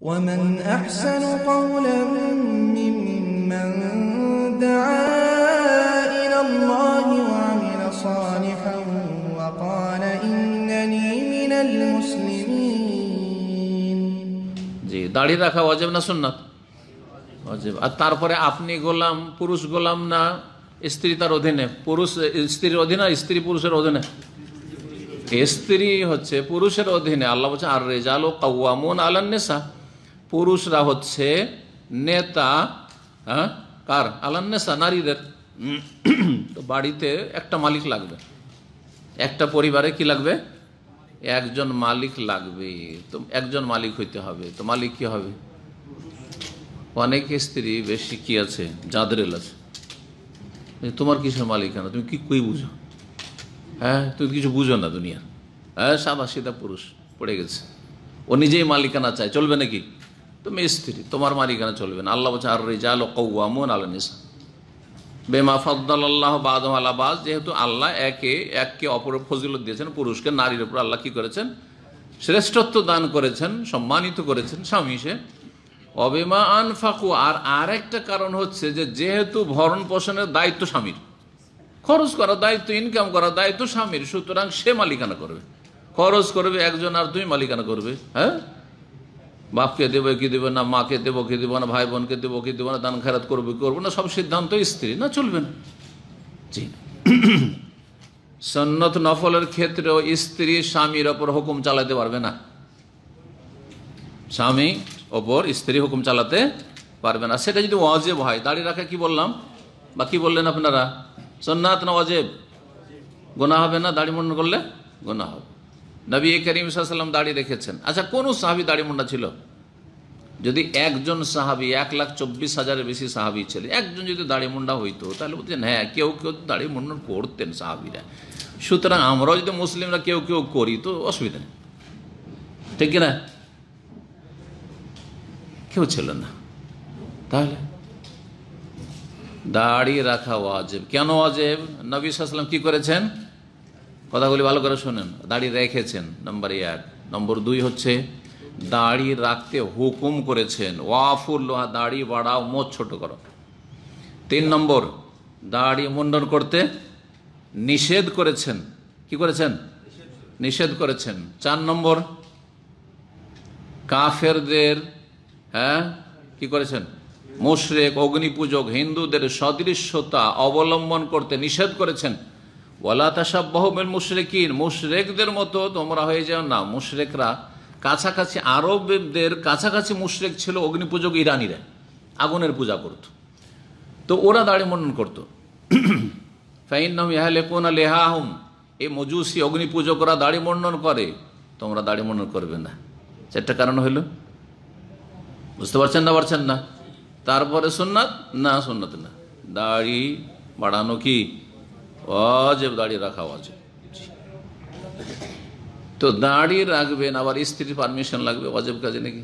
ومن أحسن قولا ممن دعا إلى الله وعمل صالحا وقال إنني من المسلمين দাড়ি রাখা অজেব না সুন্নাত অজেব আর তারপরে আপনি গোলাম পুরুষ গোলাম না স্ত্রী তার অধীনে পুরুষ স্ত্রীর অধীনে স্ত্রী পুরুষের অধীনে স্ত্রী হচ্ছে পুরুষের অধীনে আল্লাহ বলছে আর রেজাল ও আলান নেশা পুরুষরা হচ্ছে নেতা হ্যাঁ কার নেশা নারীদের তো বাড়িতে একটা মালিক লাগবে একটা পরিবারে কি লাগবে একজন মালিক লাগবে তো একজন মালিক হইতে হবে তো মালিক কি হবে অনেক স্ত্রী বেশি কি আছে জাদরেল আছে তোমার কিসের মালিকানা তুমি কি কই বুঝো হ্যাঁ তুমি কিছু বুঝো না দুনিয়ার হ্যাঁ সাদা সিধা পুরুষ পড়ে গেছে ও নিজেই মালিকানা চায় চলবে নাকি তুমি স্ত্রী তোমার মালিকানা চলবে না আল্লাহ বলছে আর রেজাল ও কৌয়ামন আল নিসা বেমা ফদ্দাল্লাহ বাদম আলাবাজ যেহেতু আল্লাহ একে এককে অপরের ফজিলত দিয়েছেন পুরুষকে নারীর ওপর আল্লাহ কী করেছেন শ্রেষ্ঠত্ব দান করেছেন সম্মানিত করেছেন স্বামী সে অবেমা ফাকু আর আরেকটা কারণ হচ্ছে যে যেহেতু ভরণ পোষণের দায়িত্ব স্বামীর খরচ করার দায়িত্ব ইনকাম করার দায়িত্ব স্বামীর সুতরাং সে মালিকানা করবে খরচ করবে একজন আর দুই মালিকানা করবে হ্যাঁ বাপকে দেবো কি দেবো না মাকে দেবো কি দেবো না ভাই বোনকে দেবো কি দেবো না দান খেরাত করবো করবো না সব সিদ্ধান্ত স্ত্রী না চলবে না জি সন্নত নফলের ক্ষেত্রেও স্ত্রী স্বামীর ওপর হুকুম চালাতে পারবে না স্বামী ওপর স্ত্রী হুকুম চালাতে পারবে না সেটা যদি অজেব হয় দাঁড়িয়ে রাখা কি বললাম বা কি বললেন আপনারা সন্ন্যাত না অজেব গোনা হবে না দাড়ি মন করলে গোনা হবে নবী করিম সাল্লাম দাড়ি রেখেছেন আচ্ছা কোন সাহাবি দাড়ি মুন্ডা ছিল যদি একজন সাহাবি এক লাখ চব্বিশ হাজারের বেশি সাহাবি ছিলেন একজন যদি দাড়ি মুন্ডা হইতো তাহলে বলতেন হ্যাঁ কেউ কেউ দাড়ি মুন্ডন করতেন সাহাবিরা সুতরাং আমরাও যদি মুসলিমরা কেউ কেউ করি তো অসুবিধা নেই ঠিক কিনা কেউ ছিল না তাহলে দাড়ি রাখা ওয়াজেব কেন ওয়াজেব নবী সাল্লাম কি করেছেন কথাগুলি ভালো করে শোনেন দাড়ি রেখেছেন নম্বর এক নম্বর দুই হচ্ছে দাড়ি রাখতে হুকুম করেছেন ওয়াফুর লোহা দাড়ি বাড়াও মোচ ছোট করো তিন নম্বর দাড়ি মুন্ডন করতে নিষেধ করেছেন কি করেছেন নিষেধ করেছেন চার নম্বর কাফেরদের হ্যাঁ কি করেছেন মুশরেক অগ্নিপূজক হিন্দুদের সদৃশ্যতা অবলম্বন করতে নিষেধ করেছেন ওলা তাসাবহমের মুশরেকিন মুশরেকদের মতো তোমরা হয়ে যাও না মুশরেকরা কাছাকাছি আরবদের কাছাকাছি মুশরেক ছিল অগ্নিপূজক ইরানিরা আগুনের পূজা করত তো ওরা দাড়ি মন্ডন করত ফাইনম ইহা লেকুন লেহাহম এই মজুসি অগ্নিপূজকরা দাড়ি মন্ডন করে তোমরা দাড়ি মন্ডন করবে না চারটা কারণ হইল বুঝতে পারছেন না পারছেন না তারপরে সোননাথ না সোননাথ না দাড়ি বাড়ানো কি অজেব দাড়ি রাখা অজেব তো দাঁড়িয়ে রাখবেন আবার স্ত্রীর পারমিশন লাগবে অজেব কাজে নাকি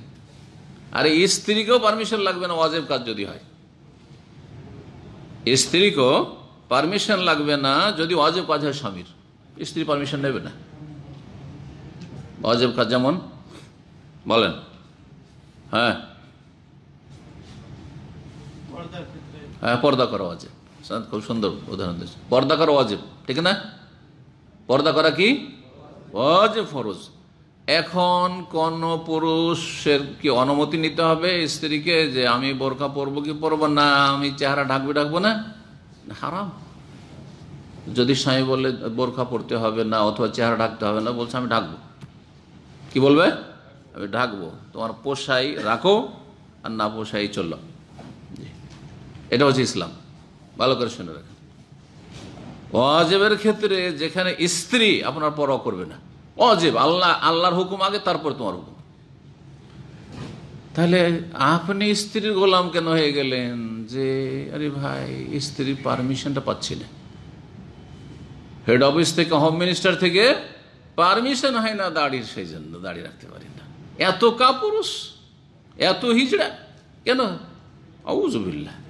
আরে স্ত্রীকেও পারমিশন লাগবে না অজেব কাজ যদি হয় স্ত্রীকেও পারমিশন লাগবে না যদি অজেব কাজ হয় স্বামীর স্ত্রী পারমিশন নেবে না অজেব কাজ যেমন বলেন হ্যাঁ হ্যাঁ পর্দা করা অজেব খুব সুন্দর উদাহরণ দিয়েছে পর্দা করা অজেব ঠিক না পর্দা করা কি অজেব ফরজ এখন কোন পুরুষের কি অনুমতি নিতে হবে স্ত্রীকে যে আমি বোরকা পরবো কি পরবো না আমি চেহারা ঢাকবি ঢাকবো না হারাম যদি স্বামী বলে বোরখা পরতে হবে না অথবা চেহারা ঢাকতে হবে না বলছে আমি ঢাকবো কি বলবে আমি ঢাকবো তোমার পোষাই রাখো আর না পোষাই চললো এটা হচ্ছে ইসলাম ভালো করে শুনে রাখেন অজেবের ক্ষেত্রে যেখানে স্ত্রী আপনার পর করবে না অজেব আল্লাহ আল্লাহর হুকুম আগে তারপর তোমার হুকুম তাহলে আপনি স্ত্রীর গোলাম কেন হয়ে গেলেন যে আরে ভাই স্ত্রীর পারমিশনটা পাচ্ছি না হেড অফিস থেকে হোম মিনিস্টার থেকে পারমিশন হয় না দাড়ির সেই জন্য দাড়ি রাখতে পারি না এত কাপুরুষ এত হিজড়া কেন আউজবিল্লা